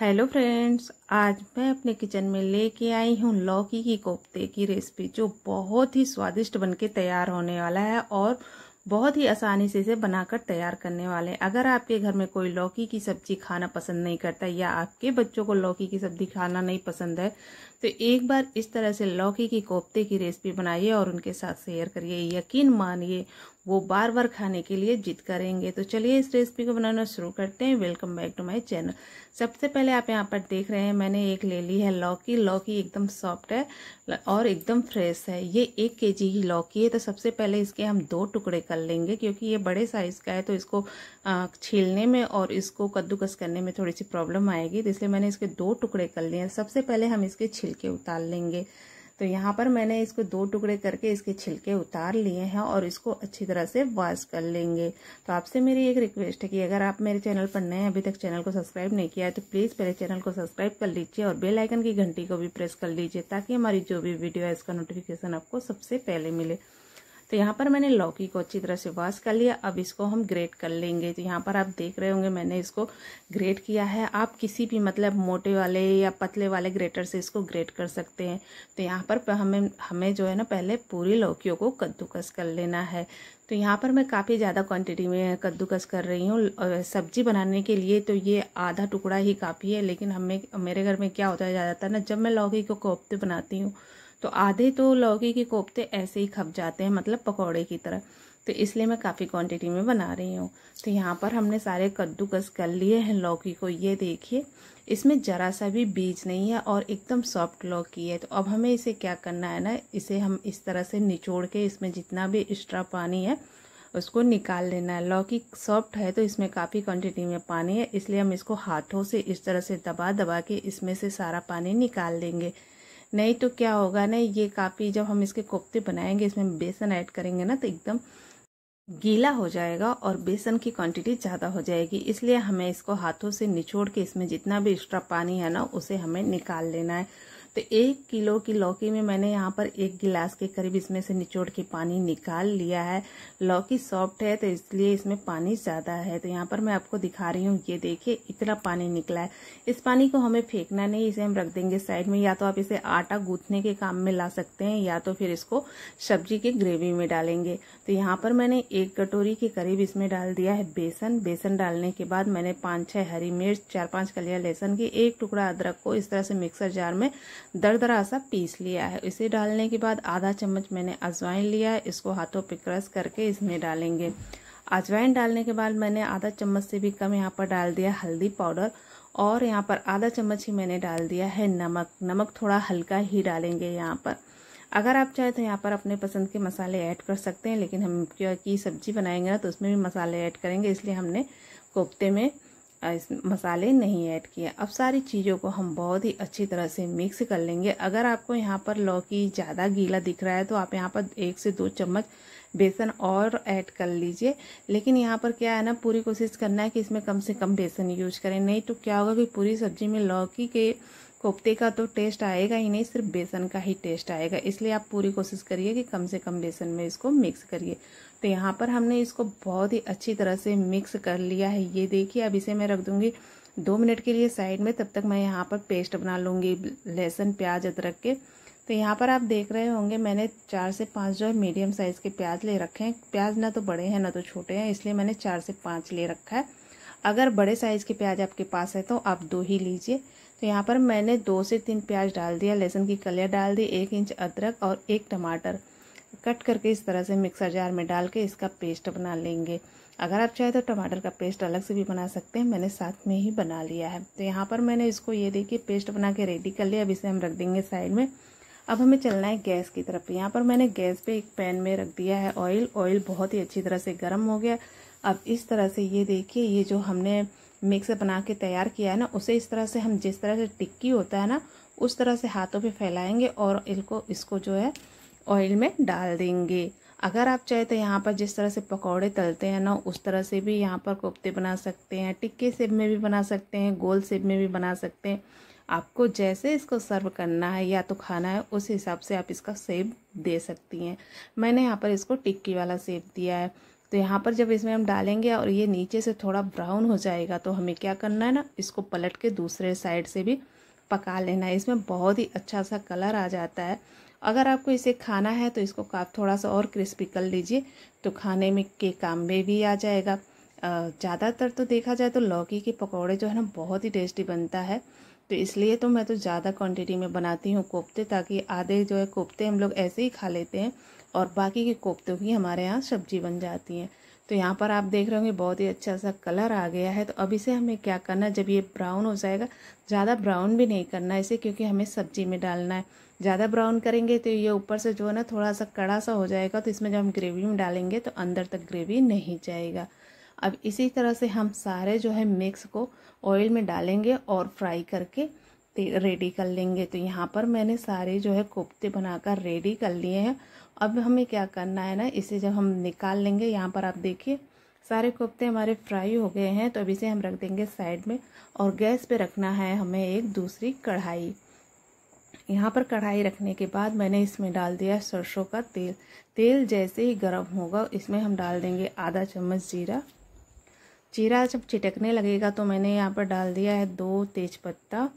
hello friends आज मैं अपने किचन में लेके आई हूँ लौकी की कोफ्ते की रेसिपी जो बहुत ही स्वादिष्ट बनके तैयार होने वाला है और बहुत ही आसानी से इसे बनाकर तैयार करने वाले हैं अगर आपके घर में कोई लौकी की सब्जी खाना पसंद नहीं करता या आपके बच्चों को लौकी की सब्जी खाना नहीं पसंद है तो एक बार इस तरह से लौकी की कोफ्ते की रेसिपी बनाइए और उनके साथ शेयर करिए यकीन मानिए वो बार बार खाने के लिए जिद करेंगे तो चलिए इस रेसिपी को बनाना शुरू करते हैं welcome back to my channel सबसे पहले आप यहाँ पर देख रहे हैं मैंने एक ले ली है लौकी लौकी एकदम सॉफ्ट है और एकदम फ्रेश है ये एक के जी ही लौकी है तो सबसे पहले इसके हम दो टुकड़े कर लेंगे क्योंकि ये बड़े साइज़ का है तो इसको छीलने में और इसको कद्दूकस करने में थोड़ी सी प्रॉब्लम आएगी तो इसलिए मैंने इसके दो टुकड़े कर लिए हैं सबसे पहले हम इसके छिलके उतार लेंगे तो यहाँ पर मैंने इसको दो टुकड़े करके इसके छिलके उतार लिए हैं और इसको अच्छी तरह से वॉश कर लेंगे तो आपसे मेरी एक रिक्वेस्ट है कि अगर आप मेरे चैनल पर नए अभी तक चैनल को सब्सक्राइब नहीं किया है तो प्लीज़ मेरे चैनल को सब्सक्राइब कर लीजिए और बेल आइकन की घंटी को भी प्रेस कर लीजिए ताकि हमारी जो भी वीडियो है इसका नोटिफिकेशन आपको सबसे पहले मिले तो यहाँ पर मैंने लौकी को अच्छी तरह से वॉश कर लिया अब इसको हम ग्रेट कर लेंगे तो यहाँ पर आप देख रहे होंगे मैंने इसको ग्रेट किया है आप किसी भी मतलब मोटे वाले या पतले वाले ग्रेटर से इसको ग्रेट कर सकते हैं तो यहाँ पर हमें हमें जो है ना पहले पूरी लौकियों को कद्दूकस कर लेना है तो यहाँ पर मैं काफ़ी ज़्यादा क्वांटिटी में कद्दूकस कर रही हूँ सब्जी बनाने के लिए तो ये आधा टुकड़ा ही काफ़ी है लेकिन हमें मेरे घर में क्या होता है ज़्यादातर ना जब मैं लौकी को कोफ्ते बनाती हूँ तो आधे तो लौकी के कोफ्ते ऐसे ही खप जाते हैं मतलब पकौड़े की तरह तो इसलिए मैं काफ़ी क्वांटिटी में बना रही हूँ तो यहाँ पर हमने सारे कद्दूकस कर लिए हैं लौकी को ये देखिए इसमें ज़रा सा भी बीज नहीं है और एकदम सॉफ्ट लौकी है तो अब हमें इसे क्या करना है ना इसे हम इस तरह से निचोड़ के इसमें जितना भी एक्स्ट्रा पानी है उसको निकाल लेना है लौकी सॉफ्ट है तो इसमें काफ़ी क्वांटिटी में पानी है इसलिए हम इसको हाथों से इस तरह से दबा दबा के इसमें से सारा पानी निकाल देंगे नहीं तो क्या होगा ना ये काफ़ी जब हम इसके कोफ्ते बनाएंगे इसमें बेसन ऐड करेंगे ना तो एकदम गीला हो जाएगा और बेसन की क्वांटिटी ज़्यादा हो जाएगी इसलिए हमें इसको हाथों से निचोड़ के इसमें जितना भी एक्स्ट्रा पानी है ना उसे हमें निकाल लेना है तो एक किलो की लौकी में मैंने यहाँ पर एक गिलास के करीब इसमें से निचोड़ के पानी निकाल लिया है लौकी सॉफ्ट है तो इसलिए इसमें पानी ज़्यादा है तो यहाँ पर मैं आपको दिखा रही हूँ ये देखिए इतना पानी निकला है इस पानी को हमें फेंकना नहीं इसे हम रख देंगे साइड में या तो आप इसे आटा गूंथने के काम में ला सकते हैं या तो फिर इसको सब्जी के ग्रेवी में डालेंगे तो यहाँ पर मैंने एक कटोरी के करीब इसमें डाल दिया है बेसन बेसन डालने के बाद मैंने पाँच छः हरी मिर्च चार पाँच कलिया लहसन की एक टुकड़ा अदरक को इस तरह से मिक्सर जार में दरदरा सा पीस लिया है इसे डालने के बाद आधा चम्मच मैंने अजवाइन लिया है इसको हाथों पे क्रश करके इसमें डालेंगे अजवाइन डालने के बाद मैंने आधा चम्मच से भी कम यहाँ पर डाल दिया हल्दी पाउडर और यहाँ पर आधा चम्मच ही मैंने डाल दिया है नमक नमक थोड़ा हल्का ही डालेंगे यहाँ पर अगर आप चाहें तो यहाँ पर अपने पसंद के मसाले ऐड कर सकते हैं लेकिन हम क्योंकि सब्जी बनाएंगे ना तो उसमें भी मसाले ऐड करेंगे इसलिए हमने कोफ्ते में मसाले नहीं ऐड किए अब सारी चीज़ों को हम बहुत ही अच्छी तरह से मिक्स कर लेंगे अगर आपको यहाँ पर लौकी ज़्यादा गीला दिख रहा है तो आप यहाँ पर एक से दो चम्मच बेसन और ऐड कर लीजिए लेकिन यहाँ पर क्या है ना पूरी कोशिश करना है कि इसमें कम से कम बेसन यूज करें नहीं तो क्या होगा कि पूरी सब्जी में लौकी के कोफ्ते का तो टेस्ट आएगा ही नहीं सिर्फ बेसन का ही टेस्ट आएगा इसलिए आप पूरी कोशिश करिए कि कम से कम बेसन में इसको मिक्स करिए तो यहाँ पर हमने इसको बहुत ही अच्छी तरह से मिक्स कर लिया है ये देखिए अब इसे मैं रख दूँगी दो मिनट के लिए साइड में तब तक मैं यहाँ पर पेस्ट बना लूँगी लहसुन प्याज अदरक के तो यहाँ पर आप देख रहे होंगे मैंने चार से पाँच जो है मीडियम साइज़ के प्याज ले रखे हैं प्याज ना तो बड़े हैं ना तो छोटे हैं इसलिए मैंने चार से पाँच ले रखा है अगर बड़े साइज़ के प्याज आपके पास है तो आप दो ही लीजिए तो यहाँ पर मैंने दो से तीन प्याज डाल दिया लहसुन की कलिया डाल दी एक इंच अदरक और एक टमाटर कट करके इस तरह से मिक्सर जार में डाल के इसका पेस्ट बना लेंगे अगर आप चाहे तो टमाटर का पेस्ट अलग से भी बना सकते हैं मैंने साथ में ही बना लिया है तो यहाँ पर मैंने इसको ये देखिए पेस्ट बना के रेडी कर लिया अब इसे हम रख देंगे साइड में अब हमें चलना है गैस की तरफ यहाँ पर मैंने गैस पे एक पैन में रख दिया है ऑयल ऑयल बहुत ही अच्छी तरह से गर्म हो गया अब इस तरह से ये देखिए ये जो हमने मिक्स बना के तैयार किया है ना उसे इस तरह से हम जिस तरह से टिक्की होता है ना उस तरह से हाथों पे फैलाएंगे और इसको इसको जो है ऑयल में डाल देंगे अगर आप चाहे तो यहाँ पर जिस तरह से पकौड़े तलते हैं ना उस तरह से भी यहाँ पर कोफ्ते बना सकते हैं टिक्के सेब में भी बना सकते हैं गोल सेब में भी बना सकते हैं आपको जैसे इसको सर्व करना है या तो खाना है उस हिसाब से आप इसका सेब दे सकती हैं मैंने यहाँ पर इसको टिक्की वाला सेब दिया है तो यहाँ पर जब इसमें हम डालेंगे और ये नीचे से थोड़ा ब्राउन हो जाएगा तो हमें क्या करना है ना इसको पलट के दूसरे साइड से भी पका लेना है इसमें बहुत ही अच्छा सा कलर आ जाता है अगर आपको इसे खाना है तो इसको आप थोड़ा सा और क्रिस्पी कर लीजिए तो खाने में के काम में भी आ जाएगा ज़्यादातर तो देखा जाए तो लौकी के पकौड़े जो है ना बहुत ही टेस्टी बनता है तो इसलिए तो मैं तो ज़्यादा क्वांटिटी में बनाती हूँ कोफ्ते ताकि आधे जो है कोफ्ते हम लोग ऐसे ही खा लेते हैं और बाकी के कोफ्ते भी हमारे यहाँ सब्जी बन जाती है तो यहाँ पर आप देख रहे होंगे बहुत ही अच्छा सा कलर आ गया है तो अब इसे हमें क्या करना जब ये ब्राउन हो जाएगा ज़्यादा ब्राउन भी नहीं करना इसे क्योंकि हमें सब्जी में डालना है ज़्यादा ब्राउन करेंगे तो ये ऊपर से जो है ना थोड़ा सा कड़ा सा हो जाएगा तो इसमें जब हम ग्रेवी में डालेंगे तो अंदर तक ग्रेवी नहीं जाएगा अब इसी तरह से हम सारे जो है मिक्स को ऑयल में डालेंगे और फ्राई करके रेडी कर लेंगे तो यहाँ पर मैंने सारे जो है कोफ्ते बनाकर रेडी कर लिए हैं अब हमें क्या करना है ना इसे जब हम निकाल लेंगे यहाँ पर आप देखिए सारे कोफ्ते हमारे फ्राई हो गए हैं तो अब इसे हम रख देंगे साइड में और गैस पे रखना है हमें एक दूसरी कढ़ाई यहाँ पर कढ़ाई रखने के बाद मैंने इसमें डाल दिया सरसों का तेल तेल जैसे ही गर्म होगा इसमें हम डाल देंगे आधा चम्मच जीरा जीरा जब चिटकने लगेगा तो मैंने यहाँ पर डाल दिया है दो तेज पत्ता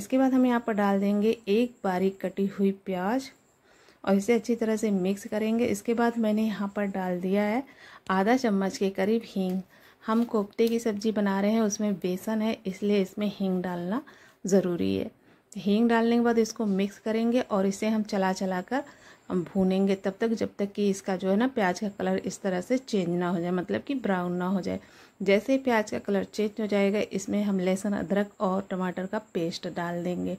इसके बाद हम यहाँ पर डाल देंगे एक बारीक कटी हुई प्याज और इसे अच्छी तरह से मिक्स करेंगे इसके बाद मैंने यहाँ पर डाल दिया है आधा चम्मच के करीब हींग हम कोफ्ते की सब्ज़ी बना रहे हैं उसमें बेसन है इसलिए इसमें हींग डालना ज़रूरी है हींग डालने के बाद इसको मिक्स करेंगे और इसे हम चला चला कर हम भूनेंगे तब तक जब तक कि इसका जो है ना प्याज का कलर इस तरह से चेंज ना हो जाए मतलब कि ब्राउन ना हो जाए जैसे ही प्याज का कलर चेंज हो जाएगा इसमें हम लहसुन अदरक और टमाटर का पेस्ट डाल देंगे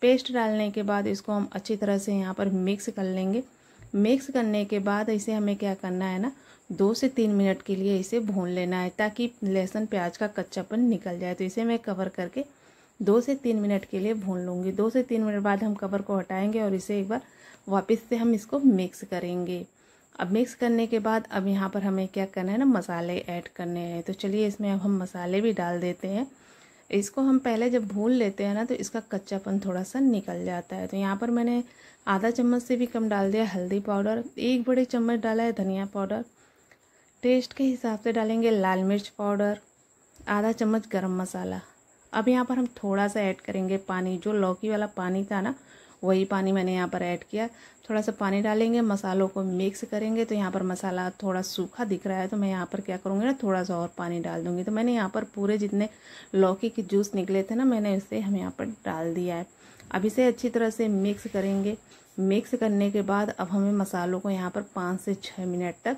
पेस्ट डालने के बाद इसको हम अच्छी तरह से यहाँ पर मिक्स कर लेंगे मिक्स करने के बाद इसे हमें क्या करना है ना दो से तीन मिनट के लिए इसे भून लेना है ताकि लहसुन प्याज का कच्चापन निकल जाए तो इसे मैं कवर करके दो से तीन मिनट के लिए भून लूँगी दो से तीन मिनट बाद हम कवर को हटाएंगे और इसे एक बार वापस से हम इसको मिक्स करेंगे अब मिक्स करने के बाद अब यहाँ पर हमें क्या करना है ना मसाले ऐड करने हैं तो चलिए इसमें अब हम मसाले भी डाल देते हैं इसको हम पहले जब भून लेते हैं ना तो इसका कच्चापन थोड़ा सा निकल जाता है तो यहाँ पर मैंने आधा चम्मच से भी कम डाल दिया हल्दी पाउडर एक बड़े चम्मच डाला है धनिया पाउडर टेस्ट के हिसाब से डालेंगे लाल मिर्च पाउडर आधा चम्मच गरम मसाला अब यहाँ पर हम थोड़ा सा ऐड करेंगे पानी जो लौकी वाला पानी था ना वही पानी मैंने यहाँ पर ऐड किया थोड़ा सा पानी डालेंगे मसालों को मिक्स करेंगे तो यहाँ पर मसाला थोड़ा सूखा दिख रहा है तो मैं यहाँ पर क्या करूँगी ना थोड़ा सा और पानी डाल दूँगी तो मैंने यहाँ पर पूरे जितने लौकी के जूस निकले थे ना मैंने इसे हम यहाँ पर डाल दिया है अब इसे अच्छी तरह से मिक्स करेंगे मिक्स करने के बाद अब हमें मसालों को यहाँ पर पाँच से छः मिनट तक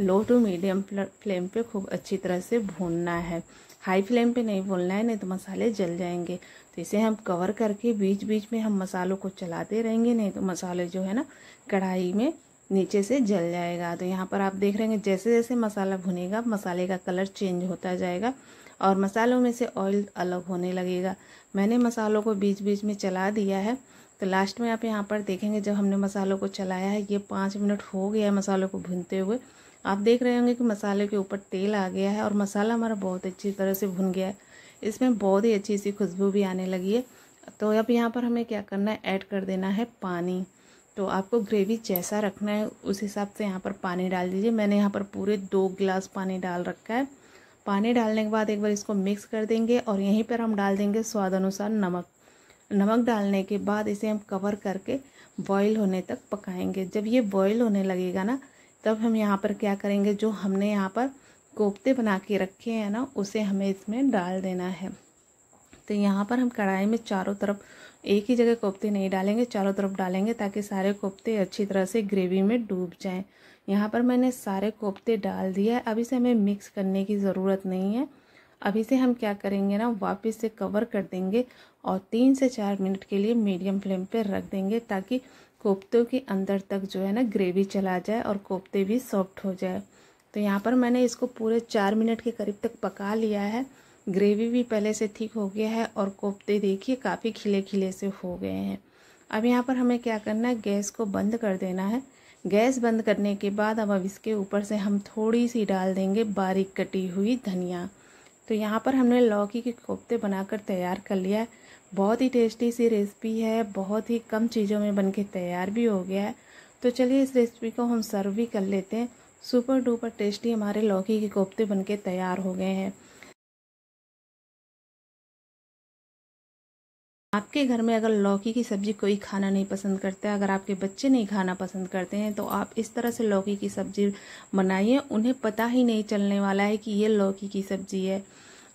लो टू मीडियम फ्लेम पर खूब अच्छी तरह से भूनना है हाई फ्लेम पे नहीं भूलना है नहीं तो मसाले जल जाएंगे तो इसे हम कवर करके बीच बीच में हम मसालों को चलाते रहेंगे नहीं तो मसाले जो है ना कढ़ाई में नीचे से जल जाएगा तो यहाँ पर आप देख रहे हैं जैसे जैसे मसाला भुनेगा मसाले का कलर चेंज होता जाएगा और मसालों में से ऑयल अलग होने लगेगा मैंने मसालों को बीच बीच में चला दिया है तो लास्ट में आप यहाँ पर देखेंगे जब हमने मसालों को चलाया है ये पाँच मिनट हो गया है मसालों को भूनते हुए आप देख रहे होंगे कि मसाले के ऊपर तेल आ गया है और मसाला हमारा बहुत अच्छी तरह से भुन गया है इसमें बहुत ही अच्छी सी खुशबू भी आने लगी है तो अब यहाँ पर हमें क्या करना है ऐड कर देना है पानी तो आपको ग्रेवी जैसा रखना है उस हिसाब से यहाँ पर पानी डाल दीजिए मैंने यहाँ पर पूरे दो गिलास पानी डाल रखा है पानी डालने के बाद एक बार इसको मिक्स कर देंगे और यहीं पर हम डाल देंगे स्वाद अनुसार नमक नमक डालने के बाद इसे हम कवर करके बॉईल होने तक पकाएंगे जब ये बॉईल होने लगेगा ना तब हम यहाँ पर क्या करेंगे जो हमने यहाँ पर कोफ्ते बना के रखे हैं ना उसे हमें इसमें डाल देना है तो यहाँ पर हम कढ़ाई में चारों तरफ एक ही जगह कोफ्ते नहीं डालेंगे चारों तरफ डालेंगे ताकि सारे कोफ्ते अच्छी तरह से ग्रेवी में डूब जाएं यहाँ पर मैंने सारे कोफ्ते डाल दिया है अभी से हमें मिक्स करने की ज़रूरत नहीं है अभी से हम क्या करेंगे ना वापस से कवर कर देंगे और तीन से चार मिनट के लिए मीडियम फ्लेम पर रख देंगे ताकि कोफ्तों के अंदर तक जो है ना ग्रेवी चला जाए और कोफ्ते भी सॉफ्ट हो जाए तो यहाँ पर मैंने इसको पूरे चार मिनट के करीब तक पका लिया है ग्रेवी भी पहले से ठीक हो गया है और कोफ्ते देखिए काफ़ी खिले खिले से हो गए हैं अब यहाँ पर हमें क्या करना है गैस को बंद कर देना है गैस बंद करने के बाद अब अब इसके ऊपर से हम थोड़ी सी डाल देंगे बारीक कटी हुई धनिया तो यहाँ पर हमने लौकी के कोफ्ते बनाकर तैयार कर लिया है बहुत ही टेस्टी सी रेसिपी है बहुत ही कम चीज़ों में बन के तैयार भी हो गया है तो चलिए इस रेसिपी को हम सर्व भी कर लेते हैं सुपर डुपर टेस्टी हमारे लौकी के कोफ्ते बन के तैयार हो गए हैं आपके घर में अगर लौकी की सब्ज़ी कोई खाना नहीं पसंद करता है अगर आपके बच्चे नहीं खाना पसंद करते हैं तो आप इस तरह से लौकी की सब्ज़ी बनाइए उन्हें पता ही नहीं चलने वाला है कि ये लौकी की सब्ज़ी है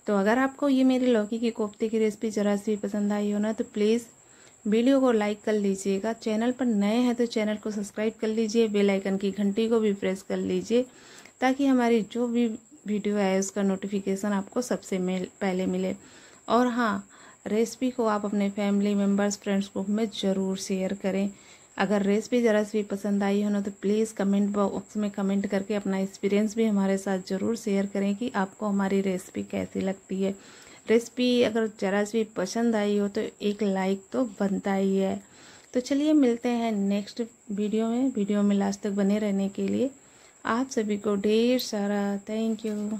तो अगर आपको ये मेरी लौकी के कोफ्ते की रेसिपी ज़रा सी पसंद आई हो ना तो प्लीज़ वीडियो को लाइक कर लीजिएगा चैनल पर नए हैं तो चैनल को सब्सक्राइब कर लीजिए बेल आइकन की घंटी को भी प्रेस कर लीजिए ताकि हमारी जो भी वीडियो आए उसका नोटिफिकेशन आपको सबसे मिल पहले मिले और हाँ रेसिपी को आप अपने फैमिली मेम्बर्स फ्रेंड्स ग्रुप में ज़रूर शेयर करें अगर रेसिपी ज़रा सी पसंद आई हो ना तो प्लीज़ कमेंट बॉक्स में कमेंट करके अपना एक्सपीरियंस भी हमारे साथ ज़रूर शेयर करें कि आपको हमारी रेसिपी कैसी लगती है रेसिपी अगर ज़रा सी पसंद आई हो तो एक लाइक तो बनता ही है तो चलिए मिलते हैं नेक्स्ट वीडियो में वीडियो में लास्ट तक बने रहने के लिए आप सभी को ढेर सारा थैंक यू